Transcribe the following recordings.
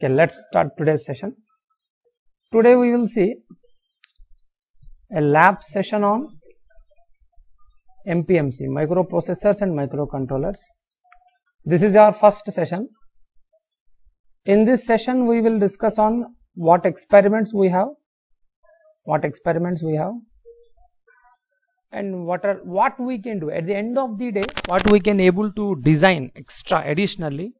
Okay, let's start today's session. Today we will see a lab session on MPMC, microprocessors and microcontrollers. This is our first session. In this session we will discuss on what experiments we have, what experiments we have and what are what we can do at the end of the day what we can able to design extra additionally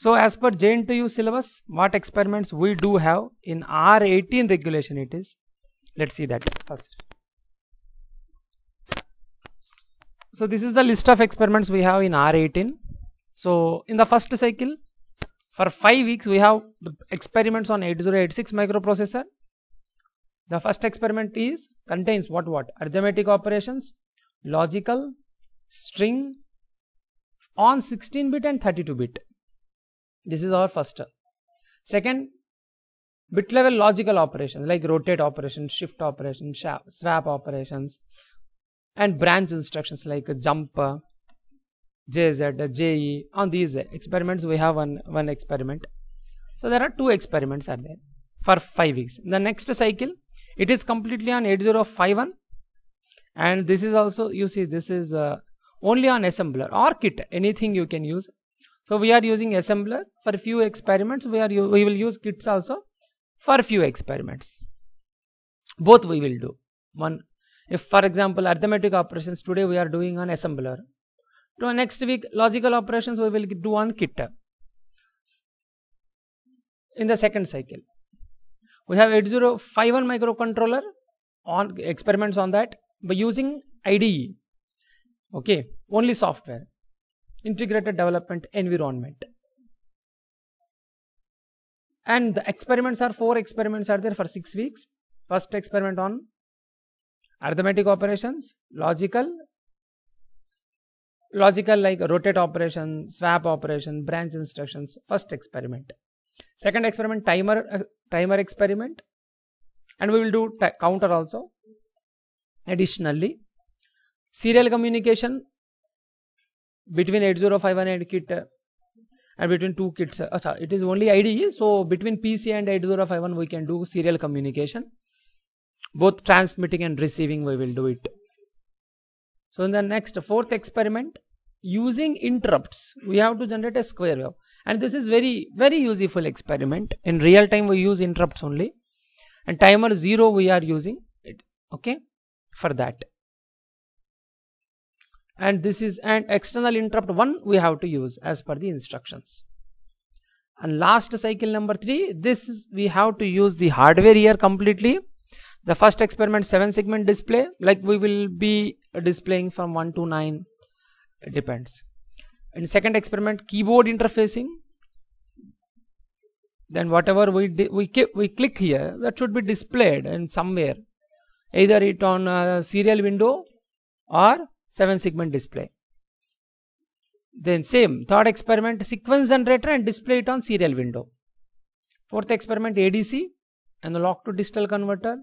so as per JNTU syllabus, what experiments we do have in R18 regulation it is. Let's see that first. So this is the list of experiments we have in R18. So in the first cycle, for 5 weeks we have the experiments on 8086 microprocessor. The first experiment is contains what what? Arithmetic operations, logical, string on 16 bit and 32 bit this is our first step Second, bit level logical operations like rotate operations, shift operations, swap operations, and branch instructions like jump, JZ, JE. On these experiments, we have one, one experiment. So there are two experiments are there for five weeks. The next cycle, it is completely on 8051 and this is also you see this is uh, only on assembler or kit anything you can use so we are using assembler for few experiments. We are we will use kits also for few experiments. Both we will do. One, if for example arithmetic operations today we are doing on assembler. To next week logical operations we will do on kit. In the second cycle, we have 8051 microcontroller on experiments on that by using IDE. Okay, only software integrated development environment and the experiments are four experiments are there for six weeks first experiment on arithmetic operations logical logical like rotate operation swap operation branch instructions first experiment second experiment timer uh, timer experiment and we will do counter also additionally serial communication between 8051 and kit and between two kits uh, sorry, it is only IDE so between PC and 8051 we can do serial communication both transmitting and receiving we will do it so in the next fourth experiment using interrupts we have to generate a square wave and this is very very useful experiment in real time we use interrupts only and timer 0 we are using it okay for that and this is an external interrupt one we have to use as per the instructions and last cycle number three this is, we have to use the hardware here completely the first experiment seven segment display like we will be displaying from 1 to 9 it depends in second experiment keyboard interfacing then whatever we we, we click here that should be displayed in somewhere either it on serial window or 7 segment display. Then same third experiment sequence generator and display it on serial window. Fourth experiment ADC analog to digital converter.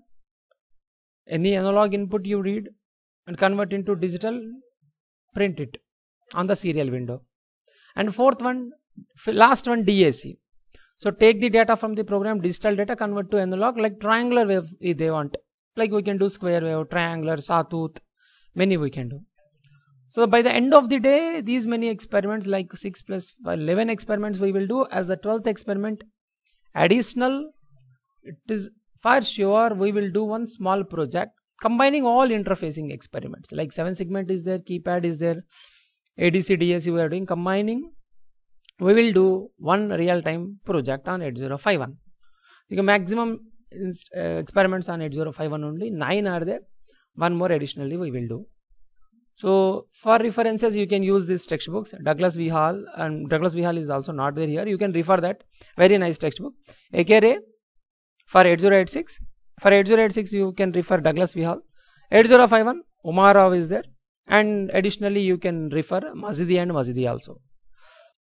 Any analog input you read and convert into digital print it on the serial window. And fourth one last one DAC. So take the data from the program digital data convert to analog like triangular wave if eh, they want like we can do square wave, triangular, sawtooth, many we can do. So by the end of the day, these many experiments like 6 plus 11 experiments we will do as a 12th experiment additional. It is for sure we will do one small project combining all interfacing experiments like 7 segment is there, keypad is there, ADC, DSC we are doing combining. We will do one real-time project on 8051. The maximum uh, experiments on 8051 only, 9 are there, one more additionally we will do. So for references you can use these textbooks Douglas V. Hall and Douglas V. Hall is also not there here you can refer that very nice textbook aka for 8086 for 8086 you can refer Douglas V. Hall 8051 Umarov is there and additionally you can refer Mazidi and Mazidi also.